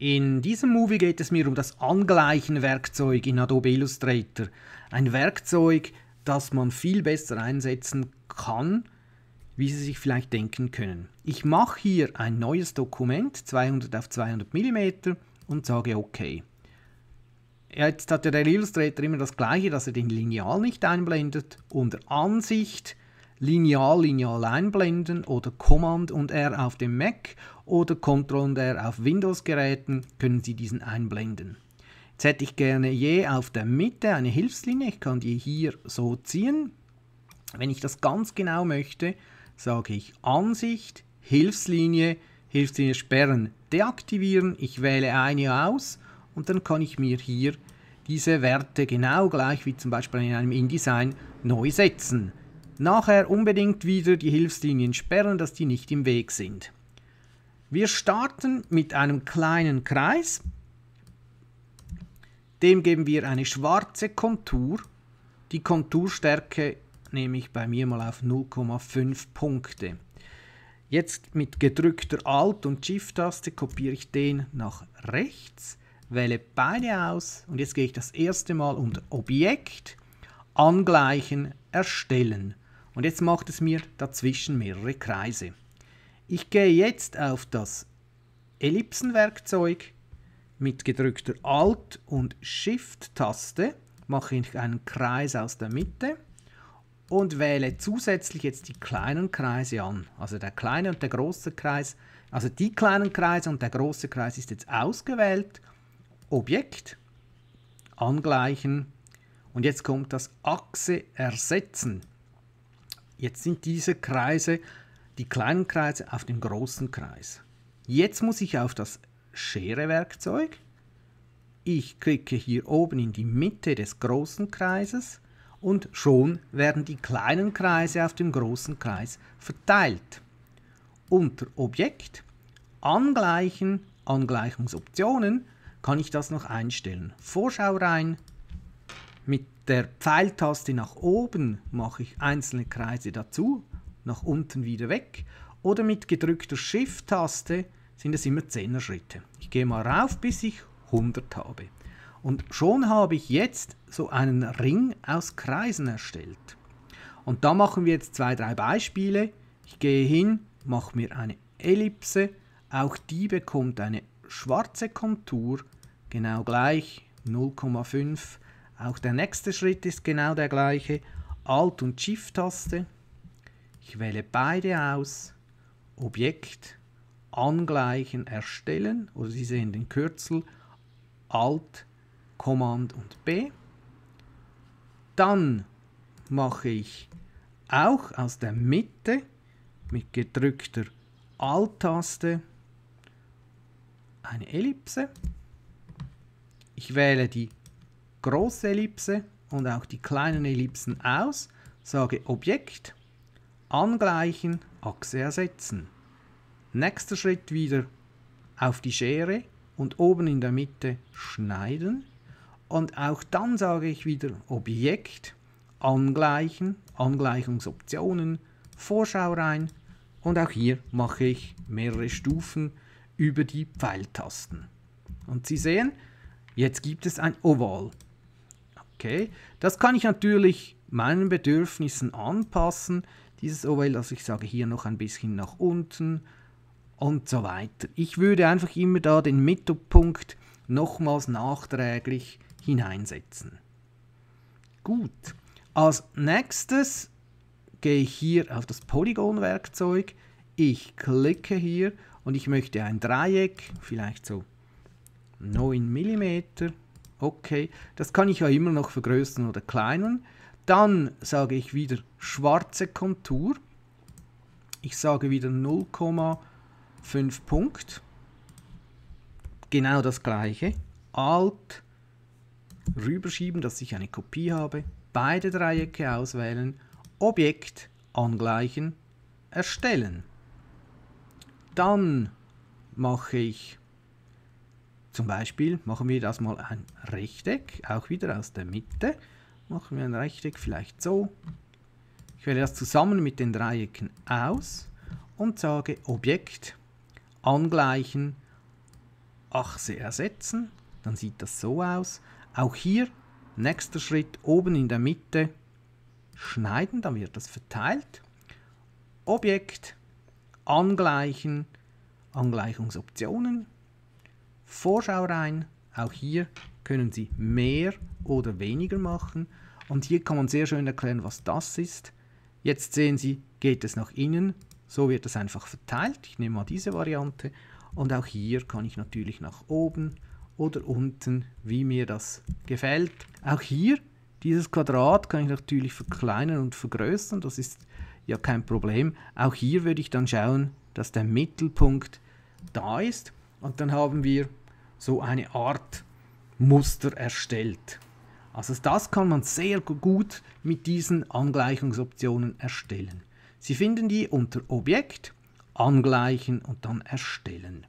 In diesem Movie geht es mir um das Angleichen-Werkzeug in Adobe Illustrator. Ein Werkzeug, das man viel besser einsetzen kann, wie Sie sich vielleicht denken können. Ich mache hier ein neues Dokument, 200 auf 200 mm, und sage OK. Jetzt hat ja der Illustrator immer das Gleiche, dass er den Lineal nicht einblendet. Unter Ansicht Lineal, Lineal einblenden oder Command und R auf dem Mac oder Ctrl+R auf Windows-Geräten können Sie diesen einblenden. Jetzt hätte ich gerne je auf der Mitte eine Hilfslinie. Ich kann die hier so ziehen. Wenn ich das ganz genau möchte, sage ich Ansicht, Hilfslinie, Hilfslinie sperren, deaktivieren. Ich wähle eine aus und dann kann ich mir hier diese Werte genau gleich wie zum Beispiel in einem InDesign neu setzen. Nachher unbedingt wieder die Hilfslinien sperren, dass die nicht im Weg sind. Wir starten mit einem kleinen Kreis. Dem geben wir eine schwarze Kontur. Die Konturstärke nehme ich bei mir mal auf 0,5 Punkte. Jetzt mit gedrückter Alt- und Shift-Taste kopiere ich den nach rechts, wähle beide aus und jetzt gehe ich das erste Mal unter Objekt, Angleichen, Erstellen. Und jetzt macht es mir dazwischen mehrere Kreise. Ich gehe jetzt auf das Ellipsenwerkzeug mit gedrückter Alt- und Shift-Taste, mache ich einen Kreis aus der Mitte und wähle zusätzlich jetzt die kleinen Kreise an. Also der kleine und der große Kreis, also die kleinen Kreise und der große Kreis ist jetzt ausgewählt. Objekt, angleichen und jetzt kommt das Achse ersetzen. Jetzt sind diese Kreise die kleinen Kreise auf den großen Kreis. Jetzt muss ich auf das Scherewerkzeug. Ich klicke hier oben in die Mitte des großen Kreises und schon werden die kleinen Kreise auf dem großen Kreis verteilt. Unter Objekt, Angleichen, Angleichungsoptionen kann ich das noch einstellen. Vorschau rein, mit der Pfeiltaste nach oben mache ich einzelne Kreise dazu nach unten wieder weg oder mit gedrückter Shift-Taste sind es immer 10er Schritte. Ich gehe mal rauf, bis ich 100 habe. Und schon habe ich jetzt so einen Ring aus Kreisen erstellt. Und da machen wir jetzt zwei, drei Beispiele. Ich gehe hin, mache mir eine Ellipse. Auch die bekommt eine schwarze Kontur, genau gleich 0,5. Auch der nächste Schritt ist genau der gleiche. Alt- und Shift-Taste, ich wähle beide aus, Objekt, Angleichen erstellen, oder Sie sehen den Kürzel, Alt, Command und B. Dann mache ich auch aus der Mitte mit gedrückter Alt-Taste eine Ellipse. Ich wähle die große Ellipse und auch die kleinen Ellipsen aus, sage Objekt, Angleichen, Achse ersetzen. Nächster Schritt wieder auf die Schere und oben in der Mitte schneiden. Und auch dann sage ich wieder Objekt, Angleichen, Angleichungsoptionen, Vorschau rein. Und auch hier mache ich mehrere Stufen über die Pfeiltasten. Und Sie sehen, jetzt gibt es ein Oval. Okay, das kann ich natürlich meinen Bedürfnissen anpassen dieses OL, also ich sage hier noch ein bisschen nach unten und so weiter. Ich würde einfach immer da den Mittelpunkt nochmals nachträglich hineinsetzen. Gut, als nächstes gehe ich hier auf das Polygonwerkzeug. ich klicke hier und ich möchte ein Dreieck, vielleicht so 9 mm, okay, das kann ich ja immer noch vergrößern oder kleinern. Dann sage ich wieder schwarze Kontur. Ich sage wieder 0,5 Punkt. Genau das gleiche. Alt rüberschieben, dass ich eine Kopie habe. Beide Dreiecke auswählen. Objekt angleichen. Erstellen. Dann mache ich zum Beispiel, machen wir das mal ein Rechteck, auch wieder aus der Mitte. Machen wir ein Rechteck, vielleicht so. Ich wähle das zusammen mit den Dreiecken aus und sage Objekt angleichen, Achse ersetzen. Dann sieht das so aus. Auch hier, nächster Schritt, oben in der Mitte schneiden, dann wird das verteilt. Objekt angleichen, Angleichungsoptionen, Vorschau rein, auch hier können Sie mehr oder weniger machen. Und hier kann man sehr schön erklären, was das ist. Jetzt sehen Sie, geht es nach innen. So wird es einfach verteilt. Ich nehme mal diese Variante. Und auch hier kann ich natürlich nach oben oder unten, wie mir das gefällt. Auch hier, dieses Quadrat kann ich natürlich verkleinern und vergrößern. Das ist ja kein Problem. Auch hier würde ich dann schauen, dass der Mittelpunkt da ist. Und dann haben wir so eine Art Muster erstellt. Also das kann man sehr gut mit diesen Angleichungsoptionen erstellen. Sie finden die unter Objekt, Angleichen und dann Erstellen.